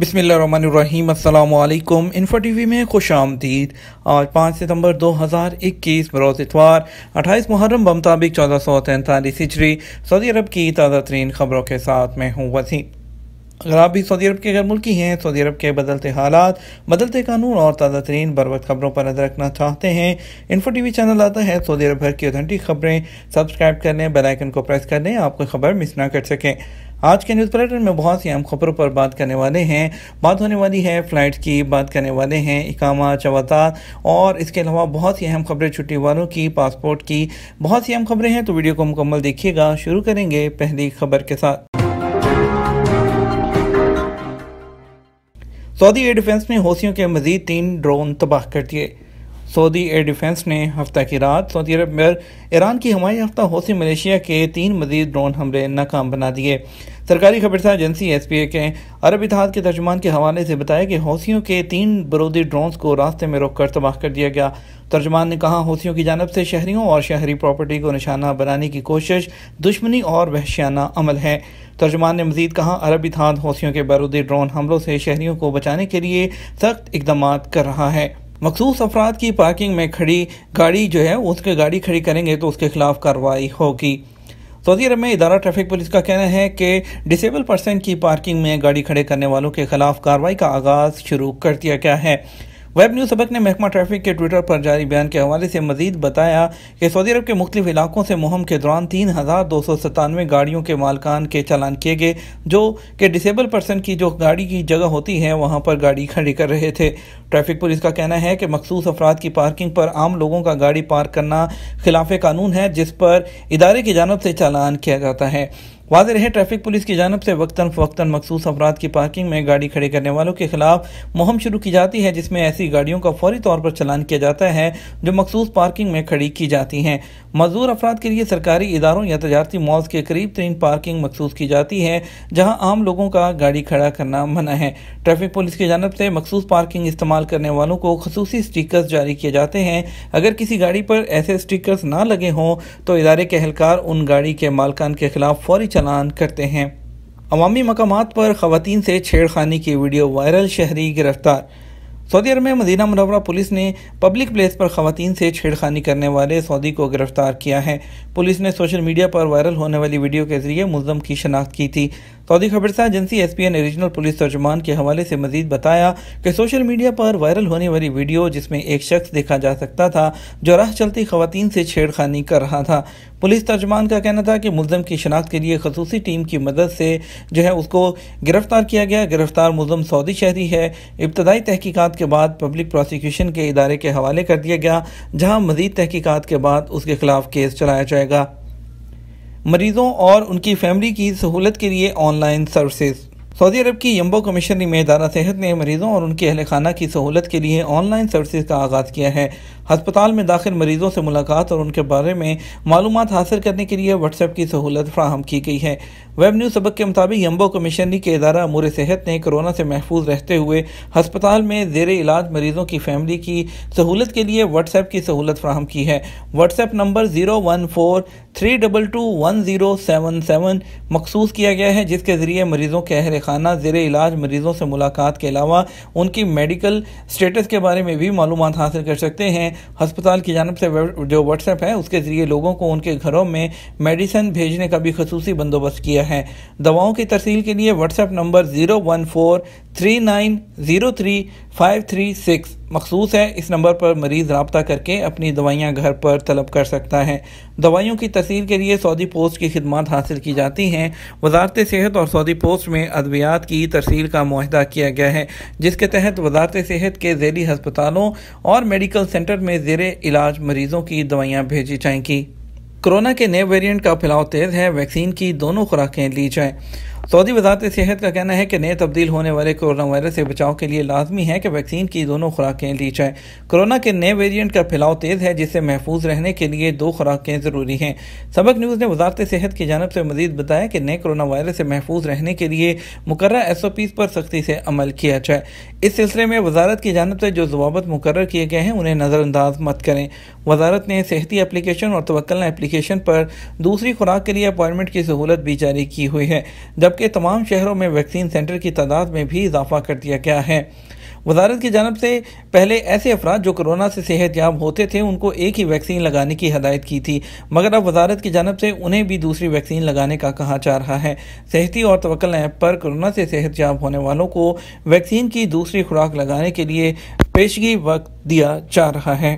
बिसमीम अल्लाम info T V में खुश आमदीद आज पाँच सितम्बर दो हज़ार इक्कीस बरोज़ इतवार अट्ठाईस मुहर्रम बमताबिक चौदह सौ तैंतालीस हिजरी सऊदी अरब की ताज़ा तरीन खबरों के साथ मैं हूँ वसीम अगर आप भी सऊदी अरब के गैर मुल्की हैं सऊदी अरब के बदलते हालात बदलते कानून और ताज़ा तरीन बर खबरों पर नजर रखना चाहते हैं इन्फो वी चैनल आता है सऊदी अरब भर की ऑथेंटिक खबरें सब्सक्राइब कर लें बेलाइकन को प्रेस कर लें आपको खबर मिस ना कर सकें आज के न्यूज़ पर्यटन में बहुत सी अहम खबरों पर बात करने वाले हैं बात होने वाली है फ़्लाइट की बात करने वाले हैं इकामा चवाता और इसके अलावा बहुत सी अहम खबरें छुट्टी वालों की पासपोर्ट की बहुत सी अहम खबरें हैं तो वीडियो को मुकम्मल देखिएगा शुरू करेंगे पहली खबर के साथ सऊदी एयर डिफेंस ने हौसियों के मजीद तीन ड्रोन तबाह कर दिए सऊदी एयर डिफेंस ने हफ्ता की रात सऊदी अरब में ईरान की हमारी हफ्ता हौसी मलेशिया के तीन मजीद ड्रोन हमले नाकाम बना दिए सरकारी खबरसा एजेंसी एस पी ए के अरब इतिहाद के तर्जमान के हवाले से बताया कि हौसियों के तीन बरूदी ड्रोन को रास्ते में रोक कर तबाह कर दिया गया तर्जुमान ने कहा हौसियों की जानब से शहरीों और शहरी प्रॉपर्टी को निशाना बनाने की कोशिश दुश्मनी और वहशियाना अमल है तर्जमान ने मजीद कहा अरब इतिहाद हौसियों के बरूदी ड्रोन हमलों से शहरीों को बचाने के लिए सख्त इकदाम कर रहा है मखसूस अफराद की पार्किंग में खड़ी गाड़ी जो है उसके गाड़ी खड़ी करेंगे तो उसके खिलाफ कार्रवाई होगी सऊदी अरब में इदारा ट्रैफिक पुलिस का कहना है कि डिसेबल पर्सन की पार्किंग में गाड़ी खड़े करने वालों के खिलाफ कार्रवाई का आगाज शुरू कर दिया गया है वेब न्यूज़ सबक ने महकमा ट्रैफिक के ट्विटर पर जारी बयान के हवाले से मजीद बताया कि सऊदी अरब के मुख्तु इलाकों से मुहम के दौरान तीन हज़ार दो सौ सतानवे गाड़ियों के मालकान के चालान किए गए जो कि डिसेबल पर्सन की जो गाड़ी की जगह होती है वहाँ पर गाड़ी खड़ी कर रहे थे ट्रैफिक पुलिस का कहना है कि मखसूस अफराद की पार्किंग पर आम लोगों का गाड़ी पार्क करना खिलाफ कानून है जिस पर इदारे की जानब से चालान किया जाता है वाज रहे ट्रैफिक पुलिस की जानब से वक्ता फ़वक्ता मखसूस अफराद की पार्किंग में गाड़ी खड़े करने वालों के खिलाफ मुहम शुरू की जाती है जिसमें ऐसी गाड़ियों का फौरी तौर पर चलान किया जाता है जो मखसूस पार्किंग में खड़ी की जाती हैं मजदूर अफराद के लिए सरकारी इदारों या तजारती मॉल्स के करीब तरीन पार्किंग मखसूस की जाती है जहाँ आम लोगों का गाड़ी खड़ा करना मना है ट्रैफिक पुलिस की जानब से मखसूस पार्किंग इस्तेमाल करने वालों को खसूस स्टिकर्स जारी किए जाते हैं अगर किसी गाड़ी पर ऐसे स्टिकर्स ना लगे हों तो इदारे के एहलकार उन गाड़ी के मालकान के खिलाफ फौरी चलान करते हैं अवामी मकाम पर खातन से छेड़खानी की वीडियो वायरल शहरी गिरफ्तार सऊदी अरब में मदीना मनवरा पुलिस ने पब्लिक प्लेस पर खातन से छेड़खानी करने वाले सऊदी को गिरफ्तार किया है पुलिस ने सोशल मीडिया पर वायरल होने वाली वीडियो के जरिए मुलम की शनाख्त की थी सऊदी खबरसां agency S P N regional police तर्जुमान के हवाले से मजीद बताया कि सोशल मीडिया पर वायरल होने वाली वीडियो जिसमें एक शख्स देखा जा सकता था जो राह चलती खवतन से छेड़खानी कर रहा था पुलिस तर्जुमान का कहना था कि मुलम की शनाख्त के लिए खसूसी टीम की मदद से जो है उसको गिरफ्तार किया गया गिरफ्तार मुलम सऊदी शहरी है इब्तदाई तहकीकत के बाद पब्लिक प्रोसिक्यूशन के इदारे के हवाले कर दिया गया जहाँ मजीद तहकीकत के बाद उसके खिलाफ केस चलाया जाएगा मरीजों और उनकी फैमिली की सहूलत के लिए ऑनलाइन सर्विसेज सऊदी अरब की यम्बो कमीशन में दारा सेहत ने मरीजों और उनके अहल खाना की सहूलत के लिए ऑनलाइन सर्विसेज का आगाज़ किया है हस्पताल में दाखिल मरीजों से मुलाकात और उनके बारे में मालूम हासिल करने के लिए व्हाट्सएप की सहूलत फ्राहम की गई है वेब न्यूज़ सबक के मुताबिक यम्बो कमिश्नरी के इदारा अमूर सेहत ने कोरोना से महफूज रहते हुए हस्पताल में जेर इलाज मरीजों की फैमिली की सहूलत के लिए व्हाट्सएप की सहूलत फ्राहम की है WhatsApp number zero one four three double two one zero seven seven मखसूस किया गया है जिसके ज़रिए मरीज़ों के अहर खाना जेर इलाज मरीज़ों से मुलाकात के अलावा उनकी मेडिकल स्टेटस के बारे में भी मालूम हासिल कर सकते हैं हस्पताल की जानब से जो व्हाट्सएप है उसके ज़रिए लोगों को उनके घरों में मेडिसन भेजने का भी खसूसी बंदोबस्त किया हैं दवाओं की तरसील के लिए WhatsApp number zero one four three nine zero three five three six मखसूस है इस नंबर पर मरीज़ रबता करके अपनी दवाइयाँ घर पर तलब कर सकता है दवाइयों की तरसील के लिए सऊदी पोस्ट की खिदमत हासिल की जाती हैं वजारत सेहत और सऊदी पोस्ट में अद्वियात की तरसील का माहदा किया गया है जिसके तहत वजारत सेहत के जैली हस्पतालों और मेडिकल सेंटर में जेर इलाज मरीज़ों की दवाइयाँ भेजी जाएंगी कोरोना के नए वेरिएंट का फैलाव तेज है वैक्सीन की दोनों खुराकें ली जाएं सऊदी वजारत सेहत का कहना है कि नए तब्दील होने वाले कोरोना वायरस से बचाव के लिए लाजमी है कि वैक्सीन की दोनों खुराकें ली जाएँ कोरोना के नए वेरिएंट का फैलाव तेज़ है जिससे महफूज रहने के लिए दो खुराकें ज़रूरी हैं सबक न्यूज़ ने वजारत सेहत की जानब से मजीद बताया कि नए कोरोना वायरस से महफूज रहने के लिए मुकर एस ओ पीज़ पर सख्ती से अमल किया जाए इस सिलसिले में वजारत की जानब से जो जवाबत मुकर किए गए हैं उन्हें नज़रअंदाज मत करें वजारत ने सेहती एप्लीकेशन और तवक्ल एप्लीकेशन पर दूसरी खुराक के लिए अपॉइंटमेंट की सहूलत भी जारी की हुई है जब जबकि तमाम शहरों में वैक्सीन सेंटर की तादाद में भी इजाफा कर दिया गया है वजारत की जानब से पहले ऐसे अफराद जो कोरोना से सेहत याब होते थे उनको एक ही वैक्सीन लगाने की हदायत की थी मगर अब वजारत की जानब से उन्हें भी दूसरी वैक्सीन लगाने का कहा जा रहा है सेहती और तवक्ल ऐप पर कोरोना से सेहत याब होने वालों को वैक्सीन की दूसरी खुराक लगाने के लिए पेशगी वक्त दिया जा रहा है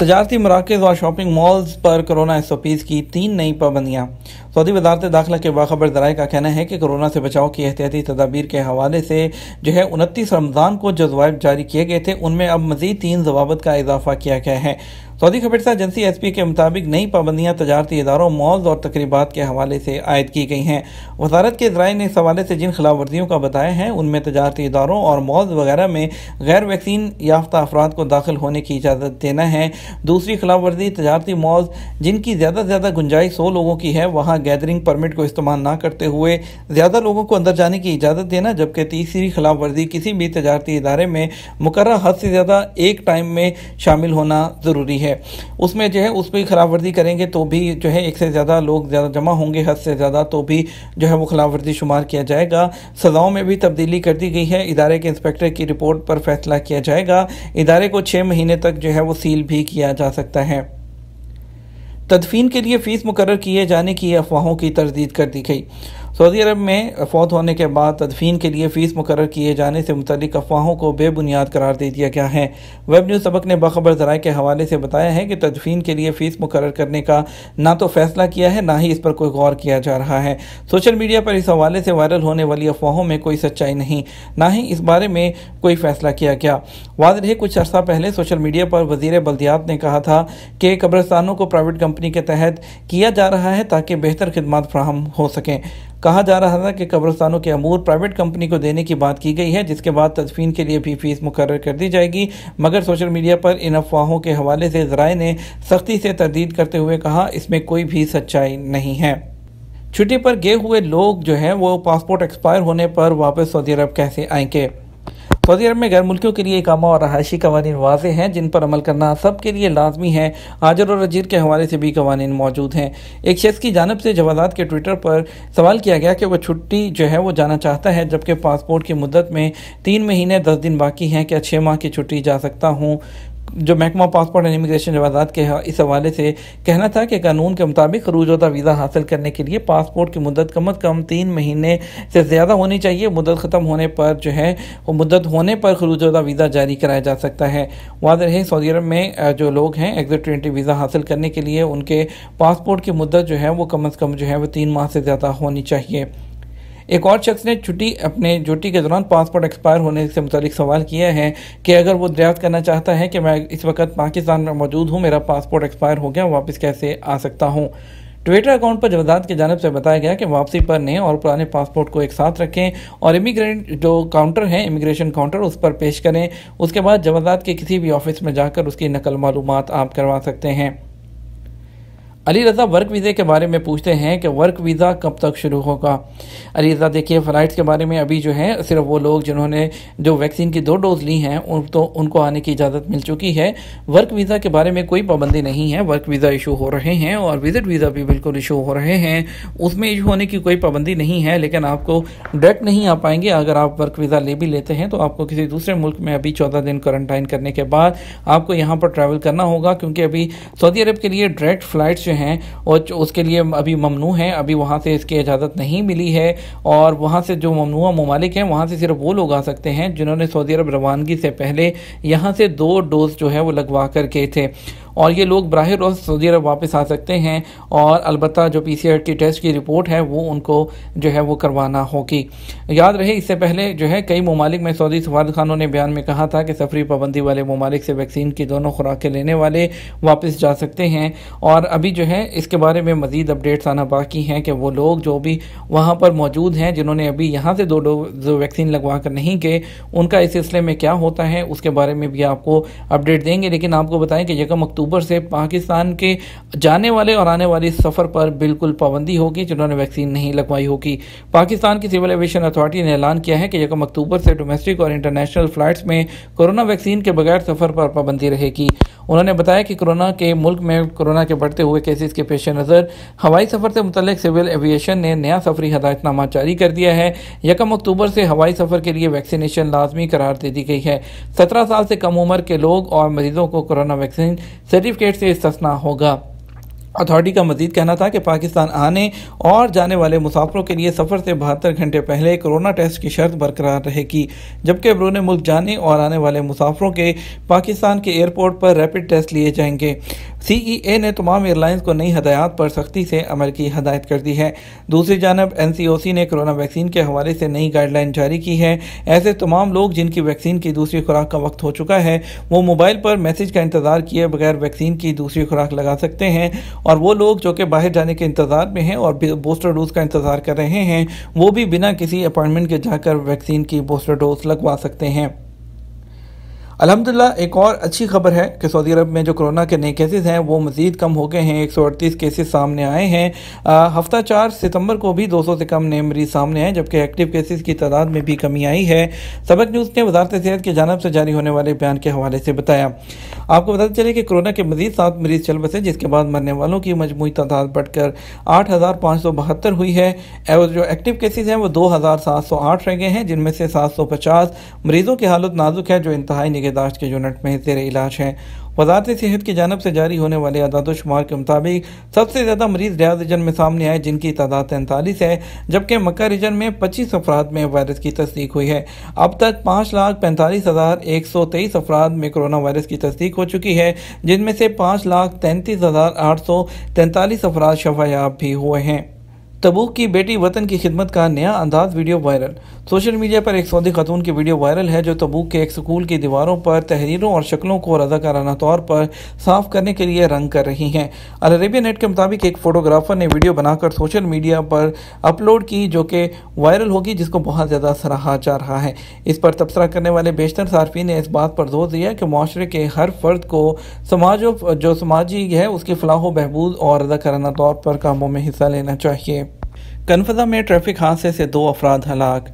तजारती मराकज़ और शॉपिंग मॉल्स पर कोरोना एस ओ पीज़ की तीन नई पाबंदियाँ सऊदी वजारत दाखिला के बाखबर जराये का कहना है कि कोरोना से बचाव की एहतियाती तदाबीर के हवाले से जो है उनतीस रमज़ान को जो जवाब जारी किए गए थे उनमें अब मजीद तीन जवाबत का इजाफा किया गया है सऊदी खबरसा एजेंसी एस पी के मुताबिक नई पाबंदियां तजारती इदारों मॉल्स और तकरीबा के हवाले से आयद की गई हैं वजारत के जराये ने इस हवाले से जिन खिलाफ वर्जियों का बताया है उनमें तजारती इदारों और मॉल्स वगैरह में गैर वैक्सीन याफ्ता अफराद को दाखिल होने की इजाज़त देना है दूसरी खिलाफ वर्जी तजारती मॉल्स जिनकी ज़्यादा से ज़्यादा गुंजाइश सौ लोगों की है वहाँ वहां गैदरिंग परमिट को इस्तेमाल ना करते हुए ज़्यादा लोगों को अंदर जाने की इजाज़त देना जबकि तीसरी खिलाफ वर्जी किसी भी तजारती इदारे में मुकर हद से ज़्यादा एक टाइम में शामिल होना ज़रूरी है उसमें जो है उस पर खिलाफ वर्जी करेंगे तो भी जो है एक से ज़्यादा लोग ज़्यादा जमा होंगे हद से ज़्यादा तो भी जो है वो खिलाफ वर्जी शुमार किया जाएगा सज़ाओं में भी तब्दीली कर दी गई है इदारे के इंस्पेक्टर की रिपोर्ट पर फैसला किया जाएगा इदारे को छः महीने तक जो है वो सील भी किया जा सकता है तदफीन के लिए फ़ीस मुकर किए जाने की अफवाहों की तरदीद कर दी गई सऊदी अरब में फौत होने के बाद तदफीन के लिए फ़ीस मुकर किए जाने से मुतलिक अफवाहों को बेबुनियाद करार दे दिया गया है वेब न्यूज़ सबक ने बखबर जराये के हवाले से बताया है कि तदफीन के लिए फ़ीस मुकर करने का ना तो फैसला किया है ना ही इस पर कोई गौर किया जा रहा है सोशल मीडिया पर इस हवाले से वायरल होने वाली अफवाहों में कोई सच्चाई नहीं ना ही इस बारे में कोई फैसला किया गया वाद रहे कुछ अर्सा पहले सोशल मीडिया पर वजीर बल्दियात ने कहा था कि कब्रस्तानों को प्राइवेट कंपनी के तहत किया जा रहा है ताकि बेहतर खदमात फ्राहम हो सकें कहा जा रहा था कि कब्रस्तानों के अमूर प्राइवेट कंपनी को देने की बात की गई है जिसके बाद तदफीन के लिए भी फीस मुकर कर दी जाएगी मगर सोशल मीडिया पर इन अफवाहों के हवाले से जराए ने सख्ती से तरदीद करते हुए कहा इसमें कोई भी सच्चाई नहीं है छुट्टी पर गए हुए लोग जो हैं वो पासपोर्ट एक्सपायर होने पर वापस सऊदी अरब कैसे आएंगे वजी अरब में गैर मुल्कियों के लिए इकामा और रहायशी कवानीन वाजे हैं जिन पर अमल करना सबके लिए लाजमी है आजर और रजीर के हवाले से भी कवानीन मौजूद हैं एक शख्स की जानब से जवाजात के ट्विटर पर सवाल किया गया कि वह छुट्टी जो है वो जाना चाहता है जबकि पासपोर्ट की मुद्दत में तीन महीने दस दिन बाकी हैं क्या छः माह की छुट्टी जा सकता हूँ जो महकमा पासपोर्ट एंड इमिग्रेशन जवाबात के इस हवाले से कहना था कि कानून के मुताबिक खरूजदा वीज़ा हासिल करने के लिए पासपोर्ट की मदद कम अज़ कम तीन महीने से ज़्यादा होनी चाहिए मुद्दत ख़त्म होने पर जो है वो मुद्दत होने पर खरूजदा वीज़ा जारी कराया जा सकता है वाज रहे सऊदी अरब में जो लोग हैं एग्जिट ट्वेंटी वीज़ा हासिल करने के लिए उनके पासपोर्ट की मदद जो है वो कम अज़ कम जो है वो तीन माह से ज़्यादा होनी चाहिए एक और शख्स ने छुट्टी अपने ड्यूटी के दौरान पासपोर्ट एक्सपायर होने से मुतलिक सवाल किया है कि अगर वो दरियात करना चाहता है कि मैं इस वक्त पाकिस्तान में मौजूद हूँ मेरा पासपोर्ट एक्सपायर हो गया वापस कैसे आ सकता हूँ ट्विटर अकाउंट पर जवादात की जानब से बताया गया कि वापसी पर नए और पुराने पासपोर्ट को एक साथ रखें और इमिग्रेंट जो काउंटर है इमिग्रेशन काउंटर उस पर पेश करें उसके बाद जवादात के किसी भी ऑफिस में जाकर उसकी नकल मालूम आप करवा सकते हैं अली रज़ा वर्क वीज़े के बारे में पूछते हैं कि वर्क वीज़ा कब तक शुरू होगा अली रज़ा देखिए फ्लाइट्स के बारे में अभी जो है सिर्फ वो लोग जिन्होंने जो वैक्सीन की दो डोज ली हैं उन तो उनको आने की इजाज़त मिल चुकी है वर्क वीज़ा के बारे में कोई पाबंदी नहीं है वर्क वीज़ा इशू हो रहे हैं और विज़िट वीज़ा भी बिल्कुल इशू हो रहे हैं उसमें इशू होने की कोई पाबंदी नहीं है लेकिन आपको डायरेक्ट नहीं आ पाएंगे अगर आप वर्क वीज़ा ले भी लेते हैं तो आपको किसी दूसरे मुल्क में अभी चौदह दिन क्वारंटाइन करने के बाद आपको यहाँ पर ट्रैवल करना होगा क्योंकि अभी सऊदी अरब के लिए डायरेक्ट फ़्लाइट्स जो हैं और उसके लिए अभी ममनू है अभी वहाँ से इसकी इजाज़त नहीं मिली है और वहाँ से जो ममनू ममालिक हैं वहाँ से सिर्फ वो लोग आ सकते हैं जिन्होंने सऊदी अरब रवानगी से पहले यहाँ से दो डोज जो है वो लगवा कर थे और ये लोग बरह रोज़ सऊदी अरब वापस आ सकते हैं और अलबत् जो पी सी आर की टेस्ट की रिपोर्ट है वो उनको जो है वो करवाना होगी याद रहे इससे पहले जो है कई ममालिक में सऊदी सफारत खानों ने बयान में कहा था कि सफरी पाबंदी वाले ममालिक से वैक्सीन की दोनों खुराकें लेने वाले वापस जा सकते हैं और अभी जो है इसके बारे में मज़ीद अपडेट्स आना बाकी हैं कि वो लोग जो भी वहाँ पर मौजूद हैं जिन्होंने अभी यहाँ से दो डोज वैक्सीन लगवा कर नहीं गए उनका इस सिलसिले में क्या होता है उसके बारे में भी आपको अपडेट देंगे लेकिन आपको बताएं कि यकम अक्टूबर अक्टूबर से पाकिस्तान के जाने वाले और आने वाले सफ़र पर बिल्कुल पाबंदी होगी जिन्होंने वैक्सीन नहीं लगवाई होगी पाकिस्तान की सिविल एविएशन अथॉरिटी ने ऐलान किया है कि यकम अक्टूबर से डोमेस्टिक और इंटरनेशनल फ्लाइट्स में कोरोना वैक्सीन के बगैर सफ़र पर पाबंदी रहेगी उन्होंने बताया कि कोरोना के मुल्क में कोरोना के बढ़ते हुए केसेस के पेश नज़र हवाई सफ़र से मुतल सिविल एविएशन ने नया सफरी हदायतनामा जारी कर दिया है यकम अक्टूबर से हवाई सफ़र के लिए वैक्सीनेशन लाजमी करार दे दी गई है सत्रह साल से कम उम्र के लोग और मरीजों को कोरोना वैक्सीन से सर्टिफिकेट से इस्तना होगा अथॉरिटी का मजीद कहना था कि पाकिस्तान आने और जाने वाले मुसाफरों के लिए सफ़र से बहत्तर घंटे पहले कोरोना टेस्ट की शर्त बरकरार रहेगी जबकि बैरून मुल्क जाने और आने वाले मुसाफरों के पाकिस्तान के एयरपोर्ट पर रैपिड टेस्ट लिए जाएंगे ए e ने तमाम एयरलाइंस को नई हदायत पर सख्ती से अमल की हदायत कर दी है दूसरी जानब सी ने कोरोना वैक्सीन के हवाले से नई गाइडलाइन जारी की है ऐसे तमाम लोग जिनकी वैक्सीन की दूसरी खुराक का वक्त हो चुका है वो मोबाइल पर मैसेज का इंतजार किए बगैर वैक्सीन की दूसरी खुराक लगा सकते हैं और वो लोग जो कि बाहर जाने के इंतजार में हैं और बूस्टर डोज का इंतजार कर रहे हैं वो भी बिना किसी अपॉइंटमेंट के जाकर वैक्सीन की बूस्टर डोज लगवा सकते हैं अलहमदिल्ला एक और अच्छी खबर है कि सऊदी अरब में जो कोरोना के नए केसेस हैं वो मज़ीद कम हो गए हैं एक सौ अड़तीस केसेस सामने आए हैं हफ्ता चार सितंबर को भी दो सौ से कम नए मरीज सामने आए जबकि एक्टिव केसेस की तादाद में भी कमी आई है सबक न्यूज़ ने वजारत सेहत की जानब से जारी होने वाले बयान के हवाले से बताया आपको बताते चले कि कोरोना के मजीद सात मरीज चल बसे जिसके बाद मरने वालों की मजमू तादाद बढ़कर आठ हज़ार पाँच सौ बहत्तर हुई है और जो एक्टिव केसेज हैं वो दो हज़ार सात सौ आठ रह गए हैं जिनमें से सात सौ पचास मरीजों की हालत नाजुक है जो इंतहाई यादाश्त के यूनिट में तेरे इलाज हैं वजारत सेहत की जानब से जारी होने वाले अदादोशुमार के मुताबिक सबसे ज़्यादा मरीज रियाज रिजन में सामने आए जिनकी तादाद तैंतालीस है जबकि मक्का रिजन में पच्चीस अफराद में वायरस की तस्दीक हुई है अब तक पाँच लाख पैंतालीस हज़ार एक सौ तेईस अफराद में कोरोना वायरस की तस्दीक हो चुकी है जिनमें से पाँच लाख तैंतीस हज़ार आठ सौ तैंतालीस अफराद शफायाब भी हुए हैं तबूक की बेटी वतन की खिदमत का नया अंदाज वीडियो वायरल सोशल मीडिया पर एक सऊदी खातून की वीडियो वायरल है जो तबूक के एक स्कूल की दीवारों पर तहरीरों और शक्लों को रजाकाराना तौर पर साफ करने के लिए रंग कर रही हैं अरेबिया नेट के मुताबिक एक फोटोग्राफर ने वीडियो बनाकर सोशल मीडिया पर अपलोड की जो कि वायरल होगी जिसको बहुत ज़्यादा सराहा जा रहा है इस पर तबसरा करने वाले बेशतर सार्फिन ने इस बात पर जोर दिया कि माशरे के हर फर्द को समाज जो समाजी है उसकी फलाह बहबूद और रजाकाराना तौर पर कामों में हिस्सा लेना चाहिए कनफजा में ट्रैफिक हादसे से दो अफराद हलाक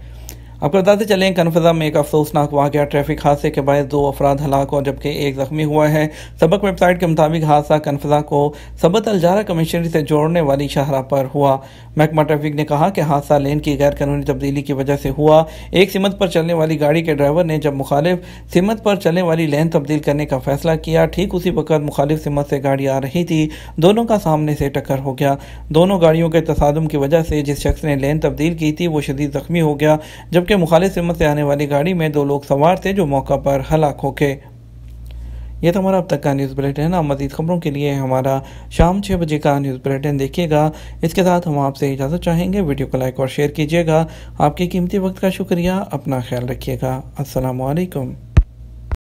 आपको बताते चलें कनफजा में एक अफसोसनाक वाक़ ट्रैफिक हादसे के बाद दो अफराद हलाक और जबकि एक ज़ख्मी हुआ है सबक वेबसाइट के मुताबिक हादसा कनफजा को सबत अलजारा कमिश्नरी से जोड़ने वाली शाहरा पर हुआ महकमा ट्रैफिक ने कहा कि हादसा लेन की गैर कानूनी तब्दीली की वजह से हुआ एक सिमत पर चलने वाली गाड़ी के ड्राइवर ने जब मुखालिफ सिमत पर चलने वाली लेन तब्दील करने का फैसला किया ठीक उसी वक्त मुखालिफ सिमत से गाड़ी आ रही थी दोनों का सामने से टक्कर हो गया दोनों गाड़ियों के तसादम की वजह से जिस शख्स ने लेन तब्दील की थी वो शदीद ज़ख्मी हो गया जबकि जबकि मुखालिफ सिमत से आने वाली गाड़ी में दो लोग सवार थे जो मौका पर हलाक हो गए यह तो हमारा अब तक का न्यूज़ बुलेटिन है मजीद खबरों के लिए हमारा शाम छः बजे का न्यूज़ बुलेटिन देखिएगा इसके साथ हम आपसे इजाज़त चाहेंगे वीडियो को लाइक और शेयर कीजिएगा आपके कीमती वक्त का शुक्रिया अपना ख्याल रखिएगा असलकम